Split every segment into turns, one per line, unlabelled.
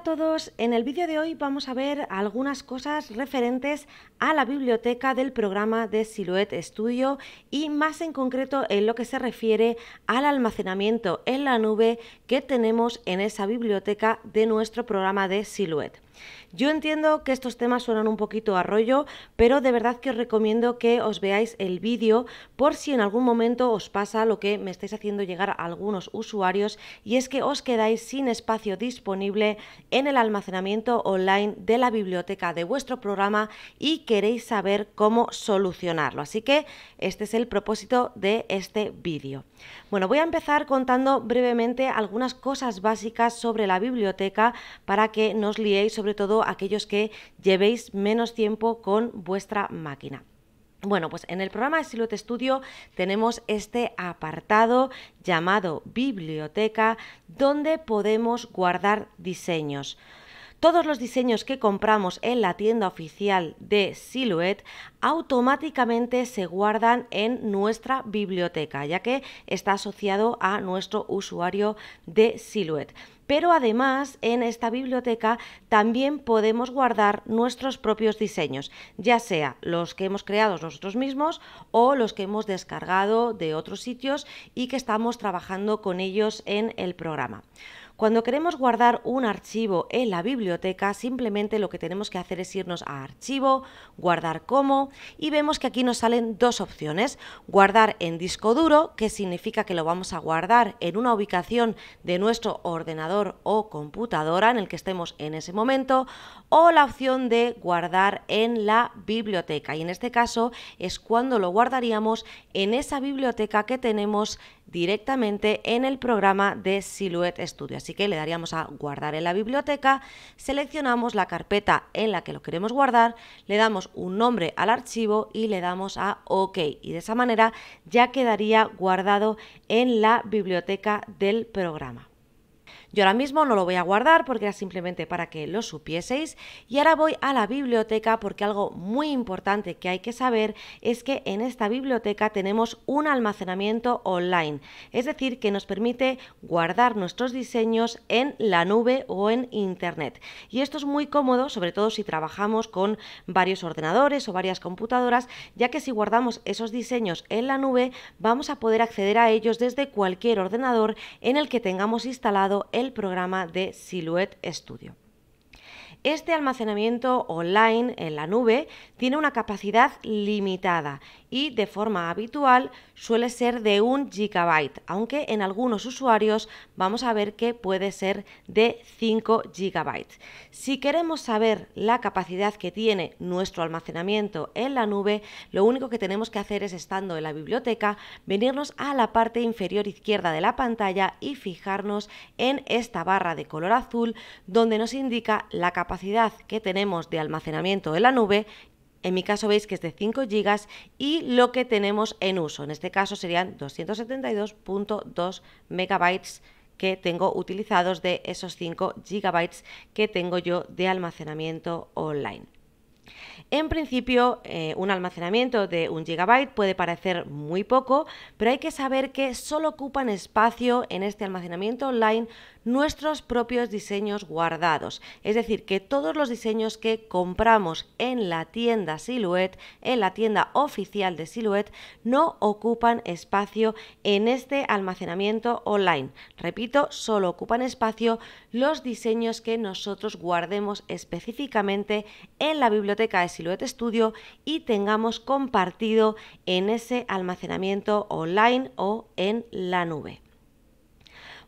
Hola a todos, en el vídeo de hoy vamos a ver algunas cosas referentes a la biblioteca del programa de Silhouette Studio y más en concreto en lo que se refiere al almacenamiento en la nube que tenemos en esa biblioteca de nuestro programa de Silhouette. Yo entiendo que estos temas suenan un poquito a rollo, pero de verdad que os recomiendo que os veáis el vídeo por si en algún momento os pasa lo que me estáis haciendo llegar a algunos usuarios y es que os quedáis sin espacio disponible en el almacenamiento online de la biblioteca de vuestro programa y queréis saber cómo solucionarlo. Así que este es el propósito de este vídeo. Bueno, voy a empezar contando brevemente algunas cosas básicas sobre la biblioteca para que nos liéis, sobre todo aquellos que llevéis menos tiempo con vuestra máquina. Bueno, pues en el programa de Silhouette Studio tenemos este apartado llamado biblioteca donde podemos guardar diseños. Todos los diseños que compramos en la tienda oficial de Silhouette automáticamente se guardan en nuestra biblioteca, ya que está asociado a nuestro usuario de Silhouette pero además en esta biblioteca también podemos guardar nuestros propios diseños, ya sea los que hemos creado nosotros mismos o los que hemos descargado de otros sitios y que estamos trabajando con ellos en el programa. Cuando queremos guardar un archivo en la biblioteca, simplemente lo que tenemos que hacer es irnos a archivo, guardar como, y vemos que aquí nos salen dos opciones. Guardar en disco duro, que significa que lo vamos a guardar en una ubicación de nuestro ordenador o computadora en el que estemos en ese momento, o la opción de guardar en la biblioteca. Y en este caso es cuando lo guardaríamos en esa biblioteca que tenemos directamente en el programa de Silhouette Studio. Así que le daríamos a guardar en la biblioteca, seleccionamos la carpeta en la que lo queremos guardar, le damos un nombre al archivo y le damos a OK. Y de esa manera ya quedaría guardado en la biblioteca del programa. Yo ahora mismo no lo voy a guardar porque era simplemente para que lo supieseis y ahora voy a la biblioteca porque algo muy importante que hay que saber es que en esta biblioteca tenemos un almacenamiento online, es decir, que nos permite guardar nuestros diseños en la nube o en internet. Y esto es muy cómodo, sobre todo si trabajamos con varios ordenadores o varias computadoras, ya que si guardamos esos diseños en la nube, vamos a poder acceder a ellos desde cualquier ordenador en el que tengamos instalado el el programa de Silhouette Studio. Este almacenamiento online en la nube tiene una capacidad limitada y de forma habitual suele ser de un gigabyte, aunque en algunos usuarios vamos a ver que puede ser de 5 gigabytes. Si queremos saber la capacidad que tiene nuestro almacenamiento en la nube, lo único que tenemos que hacer es estando en la biblioteca, venirnos a la parte inferior izquierda de la pantalla y fijarnos en esta barra de color azul donde nos indica la capacidad que tenemos de almacenamiento en la nube en mi caso veis que es de 5 GB y lo que tenemos en uso. En este caso serían 272.2 MB que tengo utilizados de esos 5 GB que tengo yo de almacenamiento online. En principio, eh, un almacenamiento de un gigabyte puede parecer muy poco, pero hay que saber que solo ocupan espacio en este almacenamiento online nuestros propios diseños guardados. Es decir, que todos los diseños que compramos en la tienda Silhouette, en la tienda oficial de Silhouette, no ocupan espacio en este almacenamiento online. Repito, solo ocupan espacio los diseños que nosotros guardemos específicamente en la biblioteca de Silhouette Studio y tengamos compartido en ese almacenamiento online o en la nube.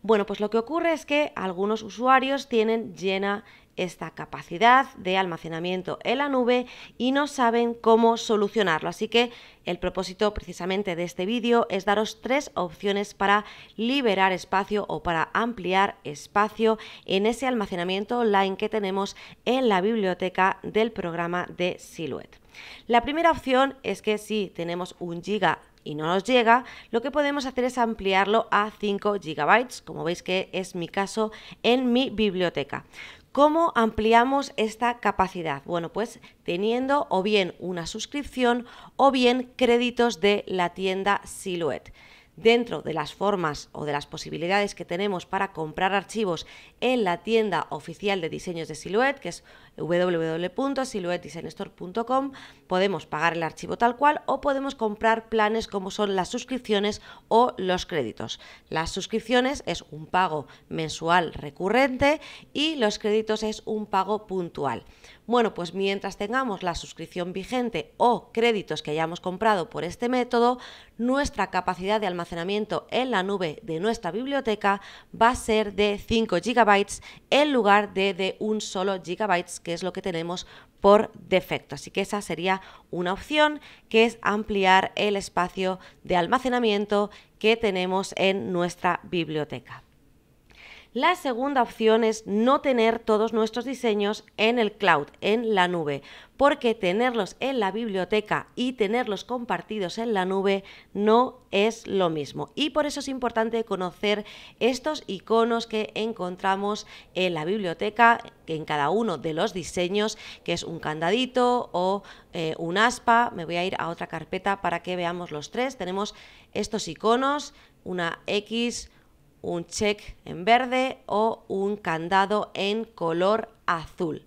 Bueno, pues lo que ocurre es que algunos usuarios tienen llena esta capacidad de almacenamiento en la nube y no saben cómo solucionarlo. Así que el propósito precisamente de este vídeo es daros tres opciones para liberar espacio o para ampliar espacio en ese almacenamiento online que tenemos en la biblioteca del programa de Silhouette. La primera opción es que si tenemos un giga y no nos llega, lo que podemos hacer es ampliarlo a 5 GB, como veis que es mi caso en mi biblioteca. ¿Cómo ampliamos esta capacidad? Bueno, pues teniendo o bien una suscripción o bien créditos de la tienda Silhouette dentro de las formas o de las posibilidades que tenemos para comprar archivos en la tienda oficial de diseños de Silhouette, que es www.siluetdesignstore.com podemos pagar el archivo tal cual o podemos comprar planes como son las suscripciones o los créditos. Las suscripciones es un pago mensual recurrente y los créditos es un pago puntual. Bueno, pues mientras tengamos la suscripción vigente o créditos que hayamos comprado por este método, nuestra capacidad de almacenamiento en la nube de nuestra biblioteca va a ser de 5 GB en lugar de de un solo GB que es lo que tenemos por defecto. Así que esa sería una opción, que es ampliar el espacio de almacenamiento que tenemos en nuestra biblioteca. La segunda opción es no tener todos nuestros diseños en el cloud, en la nube, porque tenerlos en la biblioteca y tenerlos compartidos en la nube no es lo mismo. Y por eso es importante conocer estos iconos que encontramos en la biblioteca, en cada uno de los diseños, que es un candadito o eh, un aspa. Me voy a ir a otra carpeta para que veamos los tres. Tenemos estos iconos, una X, un check en verde o un candado en color azul.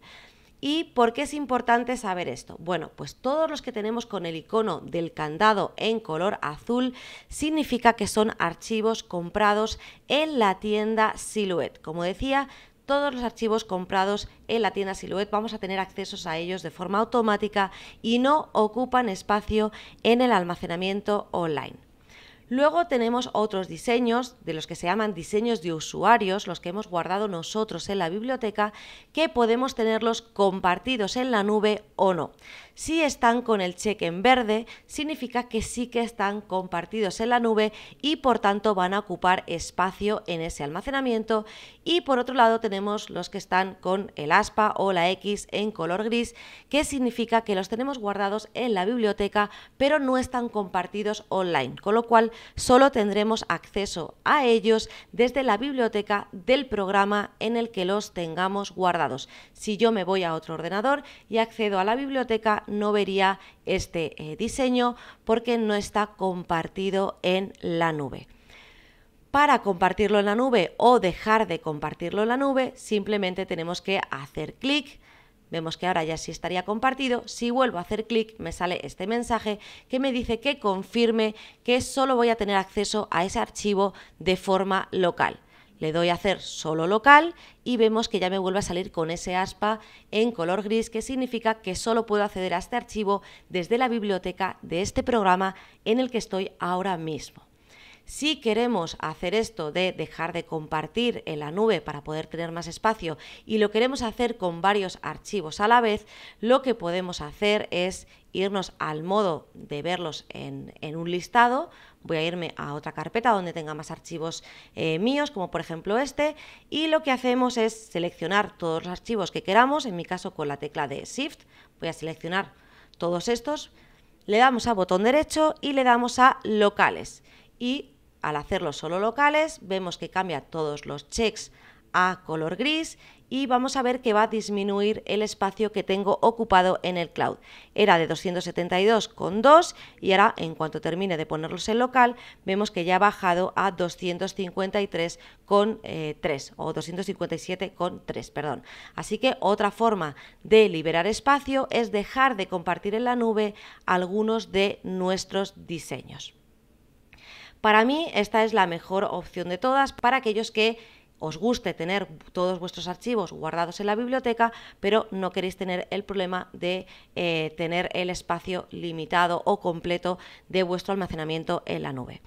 ¿Y por qué es importante saber esto? Bueno, pues todos los que tenemos con el icono del candado en color azul significa que son archivos comprados en la tienda Silhouette. Como decía, todos los archivos comprados en la tienda Silhouette vamos a tener accesos a ellos de forma automática y no ocupan espacio en el almacenamiento online. Luego tenemos otros diseños, de los que se llaman diseños de usuarios, los que hemos guardado nosotros en la biblioteca, que podemos tenerlos compartidos en la nube o no. Si están con el cheque en verde, significa que sí que están compartidos en la nube y por tanto van a ocupar espacio en ese almacenamiento. Y por otro lado tenemos los que están con el aspa o la X en color gris, que significa que los tenemos guardados en la biblioteca, pero no están compartidos online, con lo cual solo tendremos acceso a ellos desde la biblioteca del programa en el que los tengamos guardados. Si yo me voy a otro ordenador y accedo a la biblioteca, no vería este eh, diseño porque no está compartido en la nube para compartirlo en la nube o dejar de compartirlo en la nube, simplemente tenemos que hacer clic, Vemos que ahora ya sí estaría compartido. Si vuelvo a hacer clic, me sale este mensaje que me dice que confirme que solo voy a tener acceso a ese archivo de forma local. Le doy a hacer solo local y vemos que ya me vuelve a salir con ese aspa en color gris, que significa que solo puedo acceder a este archivo desde la biblioteca de este programa en el que estoy ahora mismo. Si queremos hacer esto de dejar de compartir en la nube para poder tener más espacio y lo queremos hacer con varios archivos a la vez, lo que podemos hacer es irnos al modo de verlos en, un listado. Voy a irme a otra carpeta donde tenga más archivos eh, míos, como por ejemplo este, y lo que hacemos es seleccionar todos los archivos que queramos, en mi caso con la tecla de Shift, voy a seleccionar todos estos, le damos a botón derecho y le damos a locales y al hacerlo solo locales, vemos que cambia todos los checks a color gris y vamos a ver que va a disminuir el espacio que tengo ocupado en el cloud. Era de 272,2 y ahora en cuanto termine de ponerlos en local vemos que ya ha bajado a 253,3 o 257,3, perdón. Así que otra forma de liberar espacio es dejar de compartir en la nube algunos de nuestros diseños. Para mí esta es la mejor opción de todas para aquellos que os guste tener todos vuestros archivos guardados en la biblioteca, pero no queréis tener el problema de eh, tener el espacio limitado o completo de vuestro almacenamiento en la nube.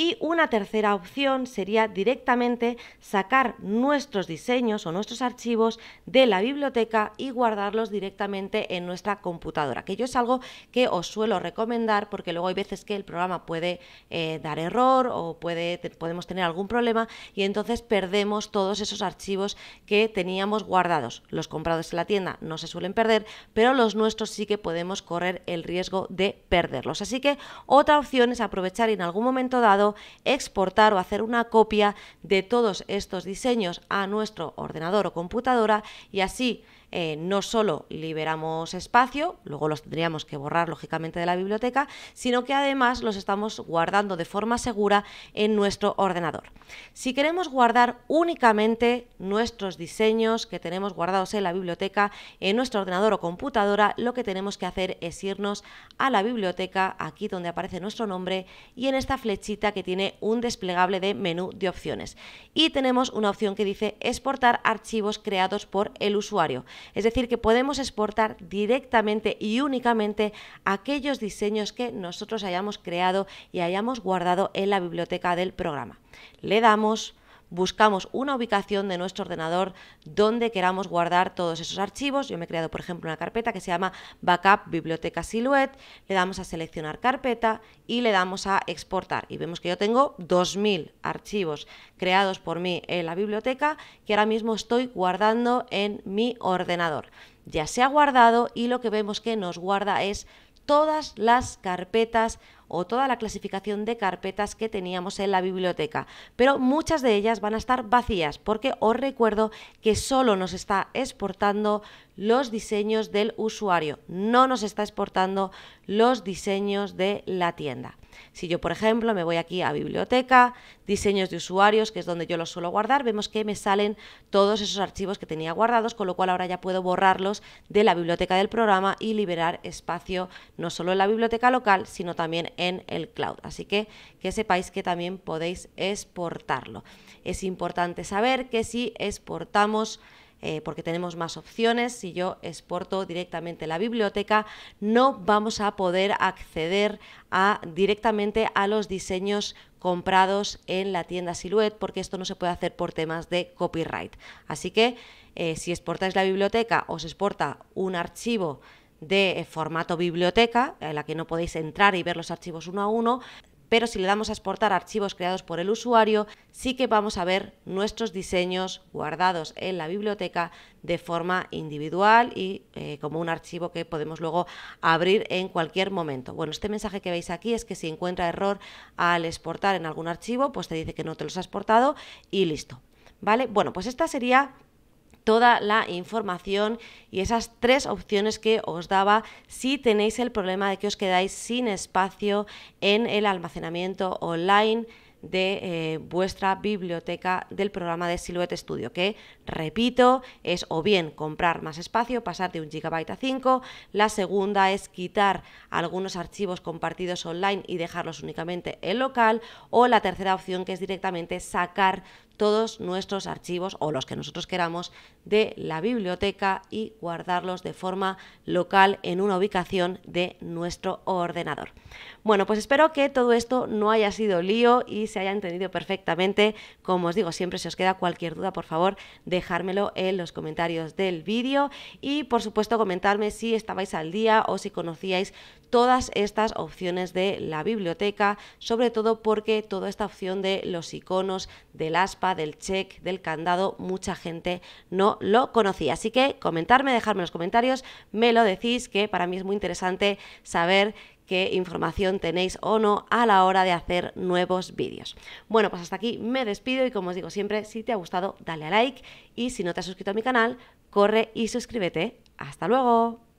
Y una tercera opción sería directamente sacar nuestros diseños o nuestros archivos de la biblioteca y guardarlos directamente en nuestra computadora, que yo es algo que os suelo recomendar porque luego hay veces que el programa puede eh, dar error o puede, podemos tener algún problema y entonces perdemos todos esos archivos que teníamos guardados. Los comprados en la tienda no se suelen perder, pero los nuestros sí que podemos correr el riesgo de perderlos. Así que otra opción es aprovechar en algún momento dado exportar o hacer una copia de todos estos diseños a nuestro ordenador o computadora y así eh, no solo liberamos espacio, luego los tendríamos que borrar lógicamente de la biblioteca, sino que además los estamos guardando de forma segura en nuestro ordenador. Si queremos guardar únicamente nuestros diseños que tenemos guardados en la biblioteca, en nuestro ordenador o computadora, lo que tenemos que hacer es irnos a la biblioteca, aquí donde aparece nuestro nombre, y en esta flechita que tiene un desplegable de menú de opciones. Y tenemos una opción que dice exportar archivos creados por el usuario. Es decir, que podemos exportar directamente y únicamente aquellos diseños que nosotros hayamos creado y hayamos guardado en la biblioteca del programa. Le damos buscamos una ubicación de nuestro ordenador donde queramos guardar todos esos archivos. Yo me he creado, por ejemplo, una carpeta que se llama Backup Biblioteca Silhouette. Le damos a seleccionar carpeta y le damos a exportar. Y vemos que yo tengo 2.000 archivos creados por mí en la biblioteca que ahora mismo estoy guardando en mi ordenador. Ya se ha guardado y lo que vemos que nos guarda es todas las carpetas o toda la clasificación de carpetas que teníamos en la biblioteca. Pero muchas de ellas van a estar vacías porque os recuerdo que solo nos está exportando los diseños del usuario, no nos está exportando los diseños de la tienda. Si yo, por ejemplo, me voy aquí a biblioteca, diseños de usuarios, que es donde yo los suelo guardar, vemos que me salen todos esos archivos que tenía guardados, con lo cual ahora ya puedo borrarlos de la biblioteca del programa y liberar espacio no solo en la biblioteca local, sino también en el cloud. Así que que sepáis que también podéis exportarlo. Es importante saber que si exportamos eh, porque tenemos más opciones. Si yo exporto directamente la biblioteca, no vamos a poder acceder directamente a los diseños comprados en la tienda Silhouette, porque esto no se puede hacer por temas de copyright. Así que eh, si exportáis la biblioteca, os exporta un archivo de eh, formato biblioteca, en la que no podéis entrar y ver los archivos uno a uno pero si le damos a exportar archivos creados por el usuario, sí que vamos a ver nuestros diseños guardados en la biblioteca de forma individual y eh, como un archivo que podemos luego abrir en cualquier momento. Bueno, este mensaje que veis aquí es que si encuentra error al exportar en algún archivo, pues te dice que no te los ha exportado y listo. ¿Vale? Bueno, pues esta sería toda la información y esas tres opciones que os daba si tenéis el problema de que os quedáis sin espacio en el almacenamiento online de eh, vuestra biblioteca del programa de Silhouette Studio, que, repito, es o bien comprar más espacio, pasar de un gigabyte a 5, la segunda es quitar algunos archivos compartidos online y dejarlos únicamente en local, o la tercera opción que es directamente sacar todos nuestros archivos o los que nosotros queramos de la biblioteca y guardarlos de forma local en una ubicación de nuestro ordenador. Bueno, pues espero que todo esto no haya sido lío y se haya entendido perfectamente. Como os digo siempre, si os queda cualquier duda, por favor, dejármelo en los comentarios del vídeo y por supuesto comentarme si estabais al día o si conocíais todas estas opciones de la biblioteca, sobre todo porque toda esta opción de los iconos, del aspa, del check, del candado, mucha gente no lo conocía. Así que comentarme, dejarme en los comentarios, me lo decís, que para mí es muy interesante saber qué información tenéis o no a la hora de hacer nuevos vídeos. Bueno, pues hasta aquí me despido y como os digo siempre, si te ha gustado, dale a like y si no te has suscrito a mi canal, corre y suscríbete. ¡Hasta luego!